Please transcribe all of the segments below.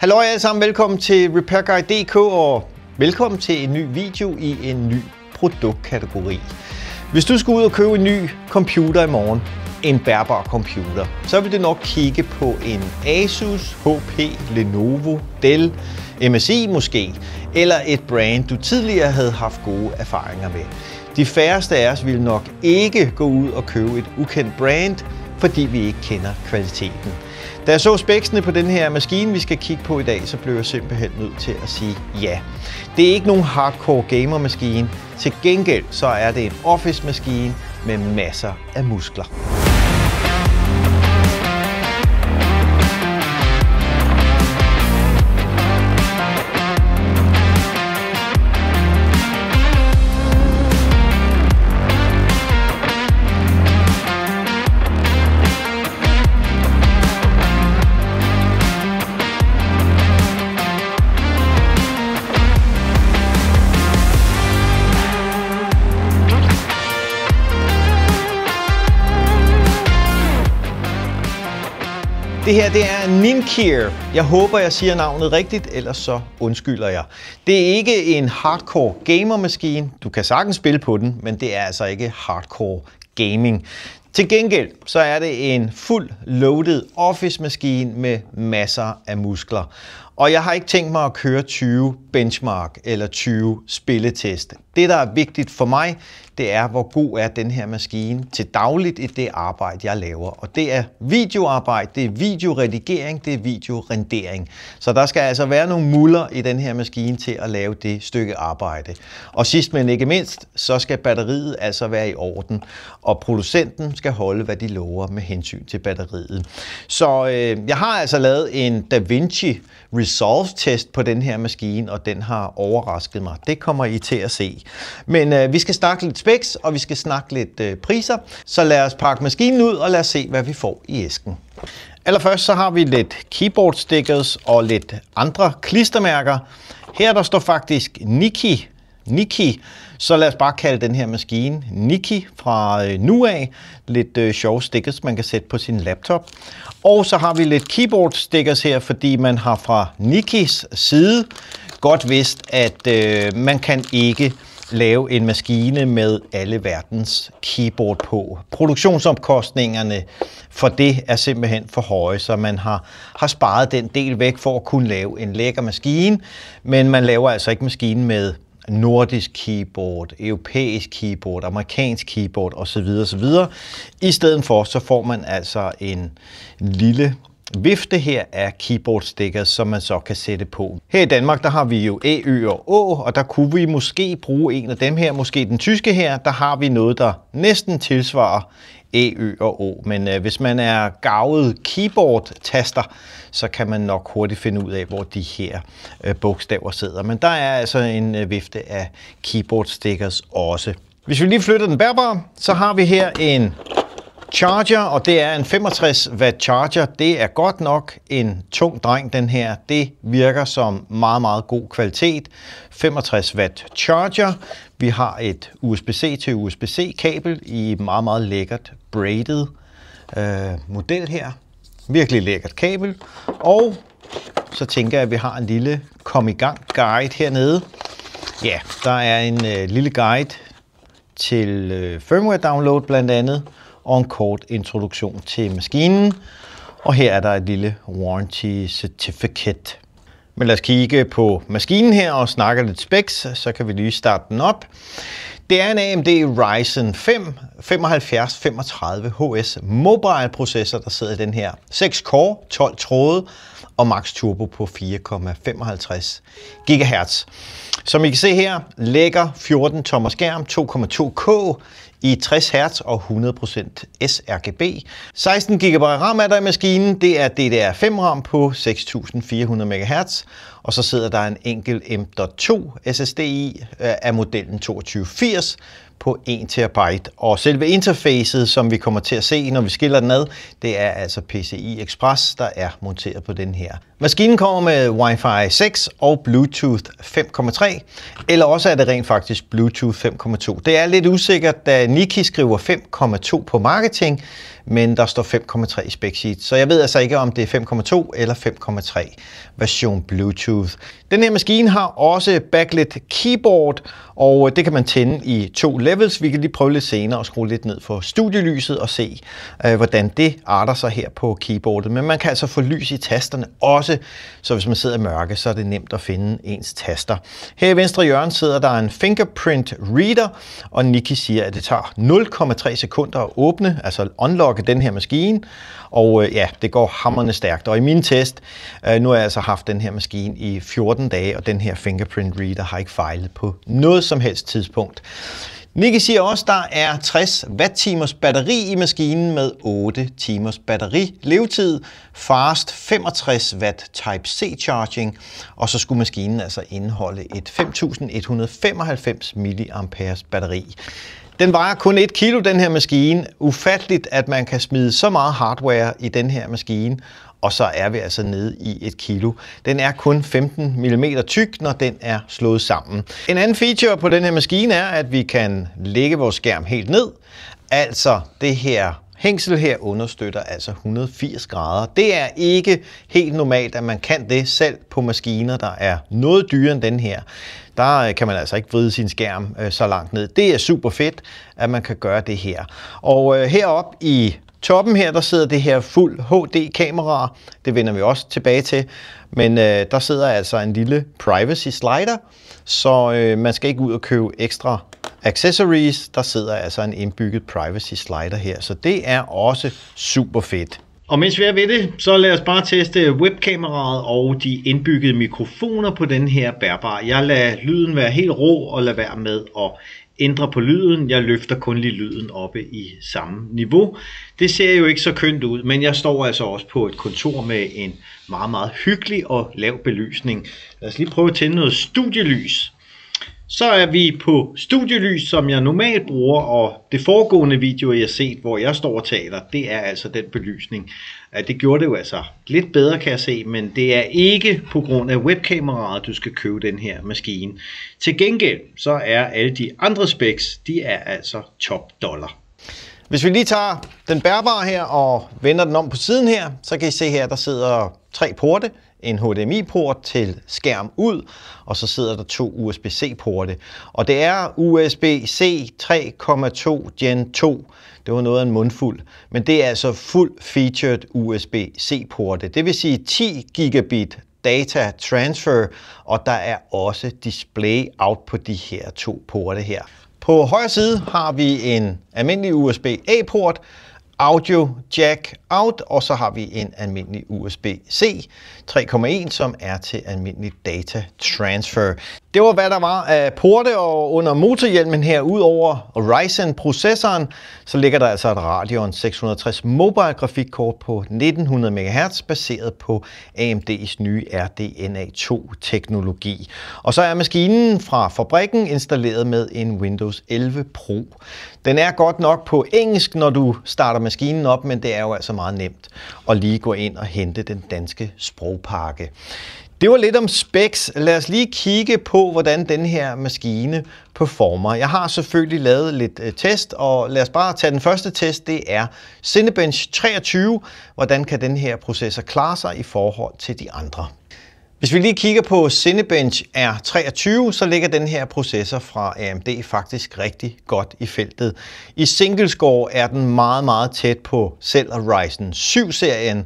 Hallo alle sammen, velkommen til RepairGuide.dk og velkommen til en ny video i en ny produktkategori. Hvis du skal ud og købe en ny computer i morgen, en bærbar computer, så vil du nok kigge på en Asus, HP, Lenovo, Dell, MSI måske, eller et brand, du tidligere havde haft gode erfaringer med. De færreste af os vil nok ikke gå ud og købe et ukendt brand, fordi vi ikke kender kvaliteten. Da jeg så spæksene på den her maskine, vi skal kigge på i dag, så blev jeg simpelthen nødt til at sige ja. Det er ikke nogen hardcore gamer-maskine. Til gengæld så er det en office-maskine med masser af muskler. Det her det er Ninkir. Jeg håber, jeg siger navnet rigtigt, ellers så undskylder jeg. Det er ikke en hardcore gamer-maskine. Du kan sagtens spille på den, men det er altså ikke hardcore gaming. Til gengæld så er det en fuld loaded office-maskine med masser af muskler. Og jeg har ikke tænkt mig at køre 20 benchmark eller 20 spilletest. Det, der er vigtigt for mig, det er, hvor god er den her maskine til dagligt i det arbejde, jeg laver. Og det er videoarbejde, det er videoredigering, det er videorendering. Så der skal altså være nogle muller i den her maskine til at lave det stykke arbejde. Og sidst men ikke mindst, så skal batteriet altså være i orden, og producenten skal holde, hvad de lover med hensyn til batteriet. Så øh, jeg har altså lavet en DaVinci Resolve-test på den her maskine, og den har overrasket mig. Det kommer I til at se. Men øh, vi skal snakke lidt specs, og vi skal snakke lidt øh, priser, så lad os pakke maskinen ud, og lad os se, hvad vi får i æsken. Allerførst så har vi lidt keyboard stickers og lidt andre klistermærker. Her der står faktisk Niki, Niki, så lad os bare kalde den her maskine Niki fra øh, nu af. Lidt øh, sjove stickers, man kan sætte på sin laptop. Og så har vi lidt keyboard stickers her, fordi man har fra Nikis side godt vidst, at øh, man kan ikke lave en maskine med alle verdens keyboard på. Produktionsomkostningerne for det er simpelthen for høje, så man har, har sparet den del væk for at kunne lave en lækker maskine, men man laver altså ikke maskinen med nordisk keyboard, europæisk keyboard, amerikansk keyboard osv. osv. I stedet for, så får man altså en lille vifte her af keyboard stickers, som man så kan sætte på. Her i Danmark, der har vi jo Æ, Ø og Å, og der kunne vi måske bruge en af dem her, måske den tyske her. Der har vi noget, der næsten tilsvarer Æ, Ø og Å. Men øh, hvis man er gavet keyboard-taster, så kan man nok hurtigt finde ud af, hvor de her øh, bogstaver sidder. Men der er altså en øh, vifte af keyboard stickers også. Hvis vi lige flytter den bærbare, så har vi her en Charger, og det er en 65 watt charger. Det er godt nok en tung dreng, den her. Det virker som meget, meget god kvalitet. 65 watt charger. Vi har et USB-C til USB-C kabel i meget, meget lækkert braided øh, model her. Virkelig lækkert kabel. Og så tænker jeg, at vi har en lille kom i gang guide hernede. Ja, der er en øh, lille guide til øh, firmware download blandt andet og en kort introduktion til maskinen. Og her er der et lille warranty certificate. Men lad os kigge på maskinen her og snakke lidt specs, så kan vi lige starte den op. Det er en AMD Ryzen 5 7535HS mobile processor, der sidder i den her. 6 core, 12 tråde og max turbo på 4,55 GHz. Som I kan se her, lækker 14 tommer skærm, 2,2K i 60 Hz og 100% sRGB. 16 GB RAM er der i maskinen. Det er DDR5-RAM på 6400 MHz. Og så sidder der en enkelt M.2 SSD i øh, af modellen 2280 på 1 TB. Og selve interfacet, som vi kommer til at se, når vi skiller den ad, det er altså PCI Express, der er monteret på den her Maskinen kommer med Wi-Fi 6 og Bluetooth 5.3, eller også er det rent faktisk Bluetooth 5.2. Det er lidt usikkert, da Niki skriver 5.2 på marketing, men der står 5.3 i specsheet, så jeg ved altså ikke, om det er 5.2 eller 5.3 version Bluetooth. Den her maskine har også backlit keyboard, og det kan man tænde i to levels. Vi kan lige prøve lidt senere og skrue lidt ned for studielyset og se, øh, hvordan det arter sig her på keyboardet. Men man kan altså få lys i tasterne også også, så hvis man sidder i mørke, så er det nemt at finde ens taster. Her i venstre hjørne sidder der en fingerprint reader, og Nikki siger, at det tager 0,3 sekunder at åbne, altså unlocke den her maskine, og øh, ja, det går hammerne stærkt. Og i min test, øh, nu har jeg altså haft den her maskine i 14 dage, og den her fingerprint reader har ikke fejlet på noget som helst tidspunkt. Miki siger også, der er 60 watt-timers batteri i maskinen med 8 timers batterilevetid, fast 65 watt Type-C charging, og så skulle maskinen altså indeholde et 5195 mAh batteri. Den vejer kun 1 kilo, den her maskine. Ufatteligt, at man kan smide så meget hardware i den her maskine og så er vi altså nede i et kilo. Den er kun 15 mm tyk, når den er slået sammen. En anden feature på den her maskine er, at vi kan lægge vores skærm helt ned. Altså det her hængsel her understøtter altså 180 grader. Det er ikke helt normalt, at man kan det selv på maskiner, der er noget dyrere end den her. Der øh, kan man altså ikke vride sin skærm øh, så langt ned. Det er super fedt, at man kan gøre det her. Og øh, heroppe i toppen her, der sidder det her fuld HD-kamera. Det vender vi også tilbage til. Men øh, der sidder altså en lille privacy slider, så øh, man skal ikke ud og købe ekstra accessories. Der sidder altså en indbygget privacy slider her, så det er også super fedt. Og mens vi er ved det, så lad os bare teste webkameraet og de indbyggede mikrofoner på den her bærbare. Jeg lader lyden være helt rå og lade være med at ændre på lyden, jeg løfter kun lige lyden oppe i samme niveau. Det ser jo ikke så kønt ud, men jeg står altså også på et kontor med en meget, meget hyggelig og lav belysning. Lad os lige prøve at tænde noget studielys. Så er vi på studielys, som jeg normalt bruger, og det foregående video, jeg har set, hvor jeg står og taler, det er altså den belysning at det gjorde det jo altså lidt bedre, kan jeg se, men det er ikke på grund af webkameraet, du skal købe den her maskine. Til gengæld, så er alle de andre specs, de er altså top dollar. Hvis vi lige tager den bærbare her og vender den om på siden her, så kan I se her, der sidder tre porte. En HDMI-port til skærm ud, og så sidder der to USB-C-porte. Og det er USB-C 3.2 Gen 2. Det var noget af en mundfuld. Men det er altså fuld-featured USB-C-porte. Det vil sige 10 gigabit data transfer, og der er også display out på de her to porte her. På højre side har vi en almindelig USB-A-port, audio jack out, og så har vi en almindelig USB-C 3.1, som er til almindelig data transfer. Det var hvad der var af porte og under motorhjelmen her ud over Ryzen processoren, så ligger der altså et Radeon 660 mobile grafikkort på 1900 MHz baseret på AMD's nye RDNA2 teknologi. Og så er maskinen fra fabrikken installeret med en Windows 11 Pro. Den er godt nok på engelsk, når du starter maskinen op, men det er jo altså meget nemt at lige gå ind og hente den danske sprogpakke. Det var lidt om specs. Lad os lige kigge på, hvordan den her maskine performer. Jeg har selvfølgelig lavet lidt øh, test, og lad os bare tage den første test. Det er Cinebench 23. Hvordan kan den her processor klare sig i forhold til de andre? Hvis vi lige kigger på Cinebench R23, så ligger den her processor fra AMD faktisk rigtig godt i feltet. I single score er den meget, meget tæt på selv Ryzen 7-serien,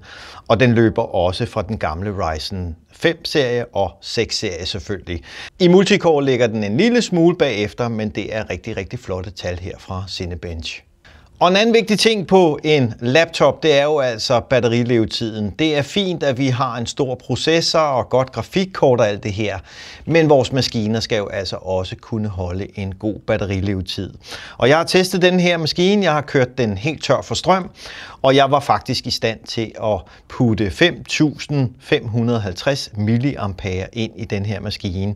og den løber også fra den gamle Ryzen 5-serie og 6-serie selvfølgelig. I multicore ligger den en lille smule bagefter, men det er rigtig, rigtig flotte tal her fra Cinebench. Og en anden vigtig ting på en laptop, det er jo altså batterilevetiden. Det er fint, at vi har en stor processor og godt grafikkort og alt det her, men vores maskiner skal jo altså også kunne holde en god batterilevetid. Og jeg har testet den her maskine, jeg har kørt den helt tør for strøm, og jeg var faktisk i stand til at putte 5.550 mAh ind i den her maskine.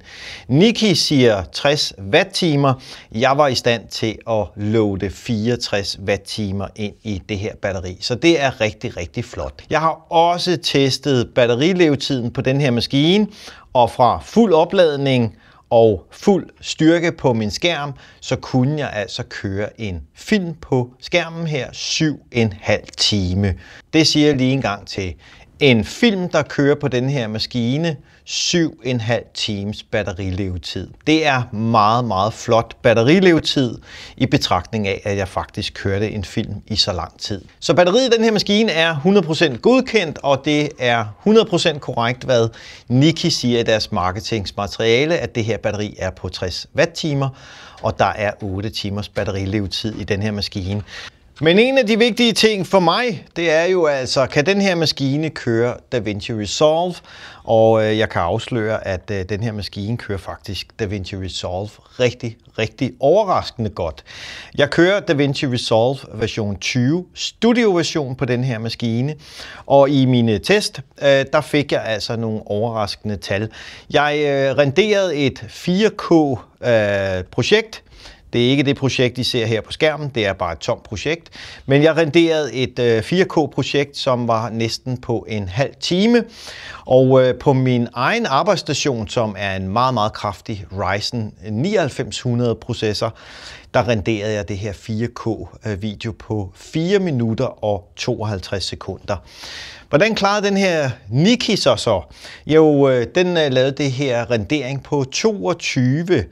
Niki siger 60 watt-timer. Jeg var i stand til at loade 64 watt-timer ind i det her batteri. Så det er rigtig, rigtig flot. Jeg har også testet batterilevetiden på den her maskine, og fra fuld opladning og fuld styrke på min skærm, så kunne jeg altså køre en film på skærmen her 7,5 time. Det siger jeg lige en gang til. En film, der kører på den her maskine, 7,5 times batterilevetid. Det er meget, meget flot batterilevetid i betragtning af, at jeg faktisk kørte en film i så lang tid. Så batteriet i den her maskine er 100% godkendt, og det er 100% korrekt, hvad Niki siger i deres marketingsmateriale, at det her batteri er på 60 watt-timer, og der er 8 timers batterilevetid i den her maskine. Men en af de vigtige ting for mig, det er jo altså, kan den her maskine køre DaVinci Resolve? Og øh, jeg kan afsløre, at øh, den her maskine kører faktisk DaVinci Resolve rigtig, rigtig overraskende godt. Jeg kører DaVinci Resolve version 20, studio-version på den her maskine. Og i mine test, øh, der fik jeg altså nogle overraskende tal. Jeg øh, renderede et 4 k Øh, projekt. Det er ikke det projekt, I ser her på skærmen, det er bare et tomt projekt. Men jeg renderede et 4K-projekt, øh, som var næsten på en halv time. Og øh, på min egen arbejdsstation, som er en meget, meget kraftig Ryzen 9900-processor, der renderede jeg det her 4K-video på 4 minutter og 52 sekunder. Hvordan klarede den her Niki så så? Jo, øh, den lavede det her rendering på 22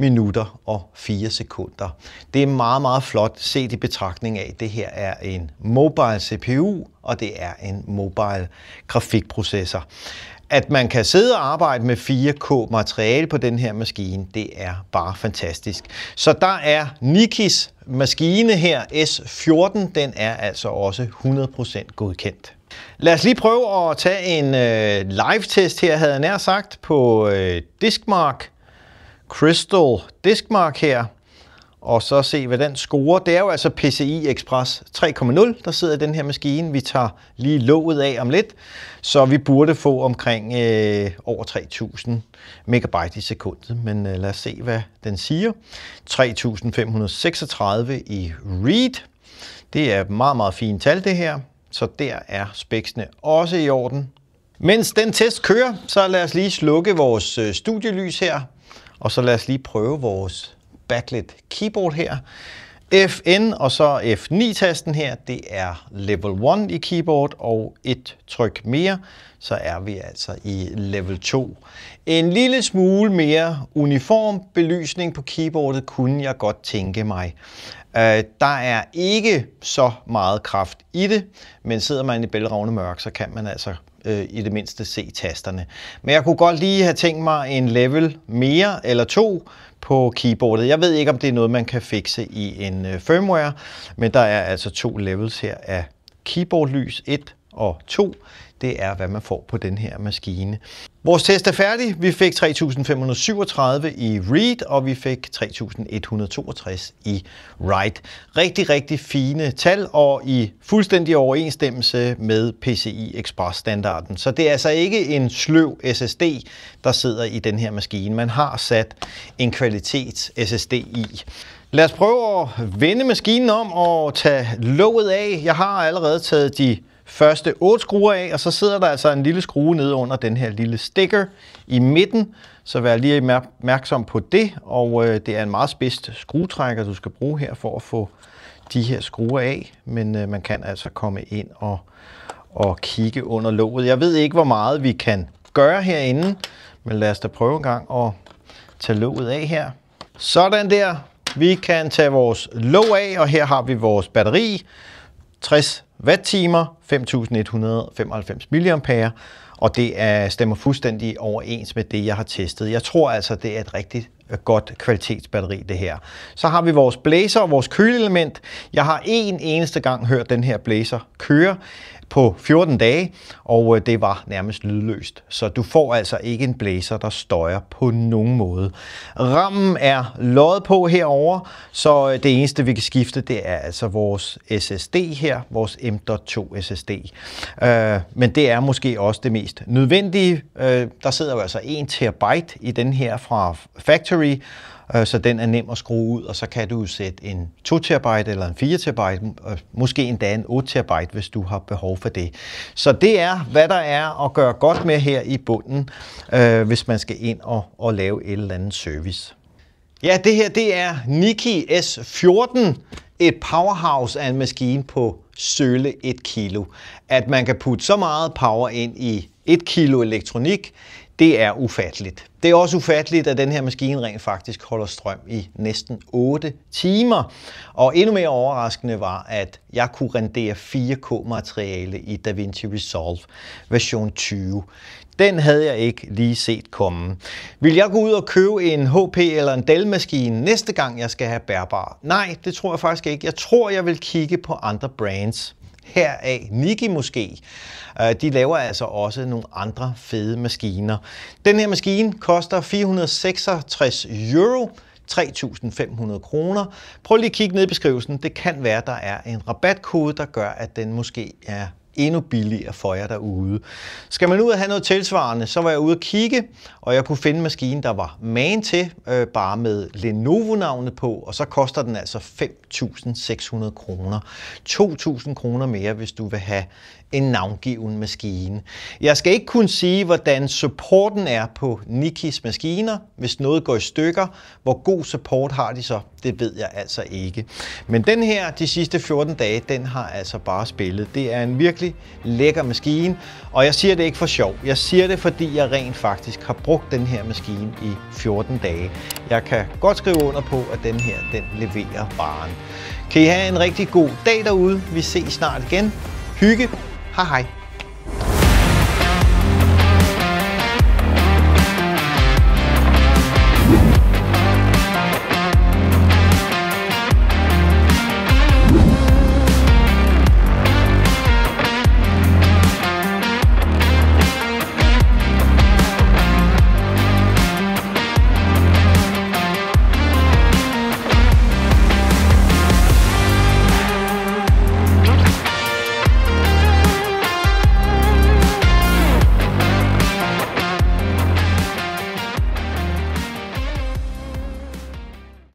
minutter og 4 sekunder. Det er meget, meget flot set i betragtning af, at det her er en mobile CPU, og det er en mobile grafikprocessor. At man kan sidde og arbejde med 4K materiale på den her maskine, det er bare fantastisk. Så der er Nikis maskine her, S14, den er altså også 100% godkendt. Lad os lige prøve at tage en øh, live-test her, havde jeg nær sagt, på øh, Diskmark Crystal Diskmark her, og så se, hvad den scorer. Det er jo altså PCI Express 3.0, der sidder i den her maskine. Vi tager lige låget af om lidt, så vi burde få omkring øh, over 3.000 megabyte i sekundet. Men øh, lad os se, hvad den siger. 3.536 i read. Det er et meget, meget fint tal, det her. Så der er spæksene også i orden. Mens den test kører, så lad os lige slukke vores øh, studielys her og så lad os lige prøve vores backlit keyboard her. Fn og så F9-tasten her, det er level 1 i keyboard, og et tryk mere, så er vi altså i level 2. En lille smule mere uniform belysning på keyboardet kunne jeg godt tænke mig. Øh, der er ikke så meget kraft i det, men sidder man i bælragende mørk, så kan man altså øh, i det mindste se tasterne. Men jeg kunne godt lige have tænkt mig en level mere eller to på keyboardet. Jeg ved ikke, om det er noget, man kan fikse i en øh, firmware, men der er altså to levels her af keyboardlys 1 og 2. Det er, hvad man får på den her maskine. Vores test er færdig. Vi fik 3.537 i read, og vi fik 3.162 i write. Rigtig, rigtig fine tal, og i fuldstændig overensstemmelse med PCI Express-standarden. Så det er altså ikke en sløv SSD, der sidder i den her maskine. Man har sat en kvalitets SSD i. Lad os prøve at vende maskinen om og tage låget af. Jeg har allerede taget de første otte skruer af, og så sidder der altså en lille skrue nede under den her lille stikker i midten, så vær lige opmærksom på det, og øh, det er en meget spidst skruetrækker, du skal bruge her for at få de her skruer af, men øh, man kan altså komme ind og, og kigge under låget. Jeg ved ikke, hvor meget vi kan gøre herinde, men lad os da prøve en gang at tage låget af her. Sådan der. Vi kan tage vores låg af, og her har vi vores batteri. 60 wattimer, 5.195 mAh, og det er, stemmer fuldstændig overens med det, jeg har testet. Jeg tror altså, det er et rigtigt øh, godt kvalitetsbatteri, det her. Så har vi vores blæser og vores køleelement. Jeg har en eneste gang hørt den her blæser køre på 14 dage, og øh, det var nærmest lydløst. Så du får altså ikke en blæser, der støjer på nogen måde. Rammen er lodet på herover, så øh, det eneste, vi kan skifte, det er altså vores SSD her, vores M.2 SSD. Øh, men det er måske også det mest nødvendige. der sidder jo altså 1 terabyte i den her fra Factory, øh, så den er nem at skrue ud, og så kan du sætte en 2 terabyte eller en 4 terabyte, måske endda en 8 terabyte, hvis du har behov for det. Så det er, hvad der er at gøre godt med her i bunden, øh, hvis man skal ind og, og lave et eller andet service. Ja, det her det er Niki S14, et powerhouse af en maskine på søle 1 kilo. At man kan putte så meget power ind i 1 kilo elektronik, det er ufatteligt. Det er også ufatteligt, at den her maskine rent faktisk holder strøm i næsten 8 timer. Og endnu mere overraskende var, at jeg kunne rendere 4K-materiale i DaVinci Resolve version 20. Den havde jeg ikke lige set komme. Vil jeg gå ud og købe en HP eller en Dell-maskine næste gang, jeg skal have bærbar? Nej, det tror jeg faktisk ikke. Jeg tror, jeg vil kigge på andre brands heraf Niki måske. Øh, de laver altså også nogle andre fede maskiner. Den her maskine koster 466 euro. 3.500 kroner. Prøv lige at kigge ned i beskrivelsen. Det kan være, der er en rabatkode, der gør, at den måske er endnu billigere for jer derude. Skal man ud og have noget tilsvarende, så var jeg ude og kigge, og jeg kunne finde en maskine, der var man til, øh, bare med Lenovo-navnet på, og så koster den altså 5.600 kroner. 2.000 kroner mere, hvis du vil have en navngiven maskine. Jeg skal ikke kunne sige, hvordan supporten er på Nikis maskiner. Hvis noget går i stykker, hvor god support har de så? Det ved jeg altså ikke. Men den her, de sidste 14 dage, den har altså bare spillet. Det er en virkelig lækker maskine, og jeg siger det ikke for sjov. Jeg siger det, fordi jeg rent faktisk har brugt den her maskine i 14 dage. Jeg kan godt skrive under på, at den her, den leverer varen. Kan I have en rigtig god dag derude. Vi ses snart igen. Hygge 大海。